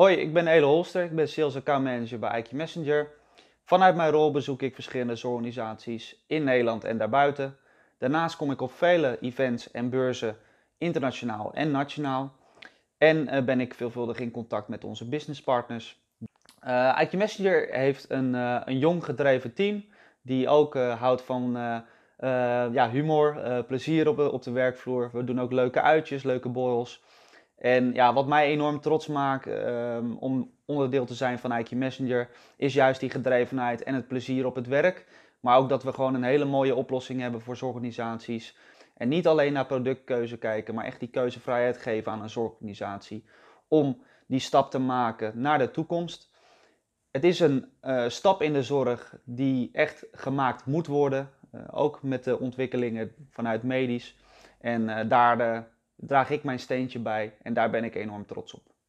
Hoi, ik ben Ede Holster, ik ben Sales Account Manager bij IQ Messenger. Vanuit mijn rol bezoek ik verschillende organisaties in Nederland en daarbuiten. Daarnaast kom ik op vele events en beurzen, internationaal en nationaal. En eh, ben ik veelvuldig in contact met onze businesspartners. Uh, eh, IQ Messenger heeft een, eh, een jong gedreven team die ook houdt van ja, humor, plezier op, op de werkvloer. We doen ook leuke uitjes, leuke borrels. En ja, wat mij enorm trots maakt ehm, om onderdeel te zijn van IQ Messenger, is juist die gedrevenheid en het plezier op het werk. Maar ook dat we gewoon een hele mooie oplossing hebben voor zorgorganisaties. En niet alleen naar productkeuze kijken, maar echt die keuzevrijheid geven aan een zorgorganisatie. Om die stap te maken naar de toekomst. Het is een eh, stap in de zorg die echt gemaakt moet worden. Eh, ook met de ontwikkelingen vanuit medisch. En uh, daar draag ik mijn steentje bij en daar ben ik enorm trots op.